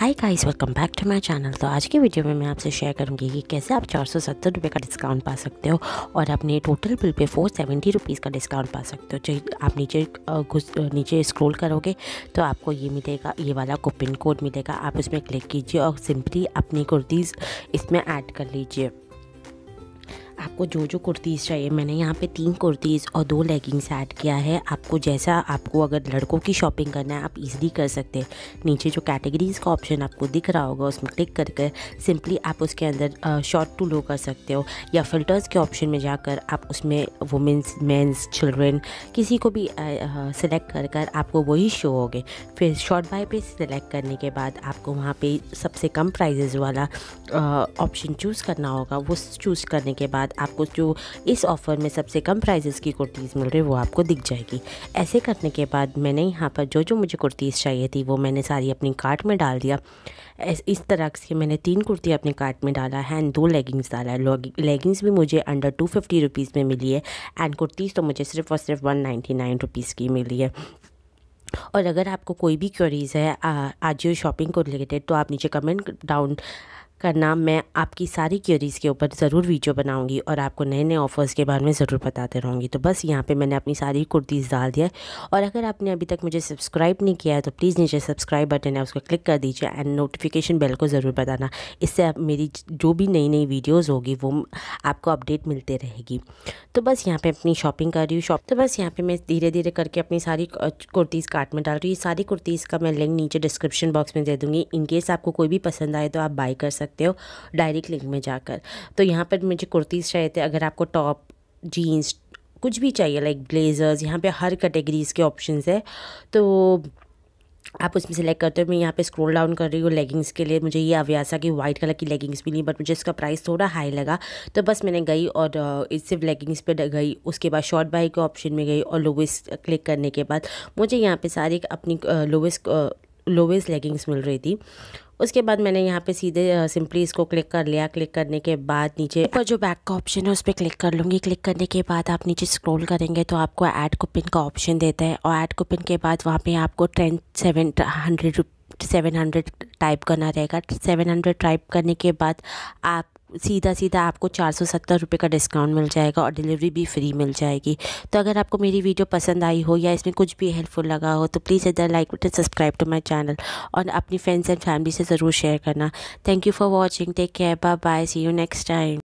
hi guys welcome back to my channel तो आज की वीडियो में मैं आपसे शेयर करूंगी कि कैसे आप चार सौ का डिस्काउंट पा सकते हो और अपने टोटल बिल पे फोर सेवेंटी रुपीज़ का डिस्काउंट पा सकते हो जो आप नीचे घुस नीचे स्क्रॉल करोगे तो आपको ये मिलेगा ये वाला कूपन कोड मिलेगा आप उसमें क्लिक कीजिए और सिंपली अपनी कुर्तीज़ इसमें ऐड कर लीजिए आपको जो जो कुर्तीज़ चाहिए मैंने यहाँ पे तीन कुर्तीज़ और दो लेगिंग्स ऐड किया है आपको जैसा आपको अगर लड़कों की शॉपिंग करना है आप इजीली कर सकते हैं नीचे जो कैटेगरीज़ का ऑप्शन आपको दिख रहा होगा उसमें क्लिक करके सिंपली आप उसके अंदर शॉर्ट टू लो कर सकते हो या फिल्टर्स के ऑप्शन में जाकर आप उसमें वुमेंस मैंस चिल्ड्रेन किसी को भी सिलेक्ट कर कर आपको वही शो हो गए फिर शॉर्ट बाय पे सिलेक्ट करने के बाद आपको वहाँ पर सबसे कम प्राइजेज़ वाला ऑप्शन चूज़ करना होगा वो चूज़ करने के बाद साथ आपको जो इस ऑफ़र में सबसे कम प्राइजेस की कुर्तीज़ मिल रही है वो आपको दिख जाएगी ऐसे करने के बाद मैंने यहाँ पर जो जो मुझे कुर्तीज़ चाहिए थी वो मैंने सारी अपनी कार्ट में डाल दिया इस तरह से मैंने तीन कुर्ती अपने कार्ट में डाला है एंड दो लेगिंग्स डाला है लेगिंग्स भी मुझे अंडर टू फिफ्टी रुपीज़ में मिली है एंड कुर्तीज़ तो मुझे सिर्फ और सिर्फ वन नाइन्टी नाइन रुपीज़ की मिली है और अगर आपको कोई भी क्वेरीज़ है आजियो शॉपिंग को रिलेटेड तो आप नीचे कमेंट डाउन करना मैं आपकी सारी क्यूरीज़ के ऊपर ज़रूर वीडियो बनाऊंगी और आपको नए नए ऑफ़र्स के बारे में ज़रूर बताते रहूँगी तो बस यहाँ पे मैंने अपनी सारी कुर्तीज़ डाल दिया है और अगर आपने अभी तक मुझे सब्सक्राइब नहीं किया है तो प्लीज़ नीचे सब्सक्राइब बटन है उसको क्लिक कर दीजिए एंड नोटिफिकेशन बेल को ज़रूर बताना इससे आप मेरी जो भी नई नई वीडियोज़ होगी वो आपको अपडेट मिलते रहेगी तो बस यहाँ पर अपनी शॉपिंग कर रही हूँ शॉप तो बस यहाँ पर मैं धीरे धीरे करके अपनी सारी कुर्तीज़ कार्ट में डाल रही हूँ सारी कुर्तीज़ का मैं लिंक नीचे डिस्क्रिप्शन बॉक्स में दे दूँगी इनकेस आपको कोई भी पसंद आए तो आप बाई कर सकते सकते हो डायरेक्ट लिंक में जाकर तो यहाँ पर मुझे कुर्तीज़ चाहिए थे अगर आपको टॉप जीन्स कुछ भी चाहिए लाइक ब्लेज़र्स यहाँ पे हर कैटेगरीज़ के ऑप्शंस है तो आप उसमें सेलेक्ट करते हो मैं यहाँ पे स्क्रॉल डाउन कर रही हूँ लेगिंग्स के लिए मुझे ये अव्यासा की वाइट कलर की लेगिंग्स मिली बट मुझे इसका प्राइस थोड़ा हाई लगा तो बस मैंने गई और इससे लेगिंग्स पे गई उसके बाद शॉर्ट बाई के ऑप्शन में गई और लोवेस्ट क्लिक करने के बाद मुझे यहाँ पे सारी अपनी लोवेस्ट लोवेस्ट लेगिंग्स मिल रही थी उसके बाद मैंने यहाँ पे सीधे सिंपली इसको क्लिक कर लिया क्लिक करने के बाद नीचे ऊपर जो बैक का ऑप्शन है उस पर क्लिक कर लूँगी क्लिक करने के बाद आप नीचे स्क्रॉल करेंगे तो आपको ऐड कूपन का ऑप्शन देता है और ऐड कूपन के बाद वहाँ पे आपको ten seven hundred seven hundred type करना रहेगा सेवन हंड्रेड टाइप करने के बाद आप सीधा सीधा आपको चार सौ सत्तर रुपये का डिस्काउंट मिल जाएगा और डिलीवरी भी फ्री मिल जाएगी तो अगर आपको मेरी वीडियो पसंद आई हो या इसमें कुछ भी हेल्पफुल लगा हो तो प्लीज़ इधर like button subscribe to my channel और अपनी फ्रेंड्स एंड फैमिली से ज़रूर शेयर करना thank you for watching take care bye bye see you next time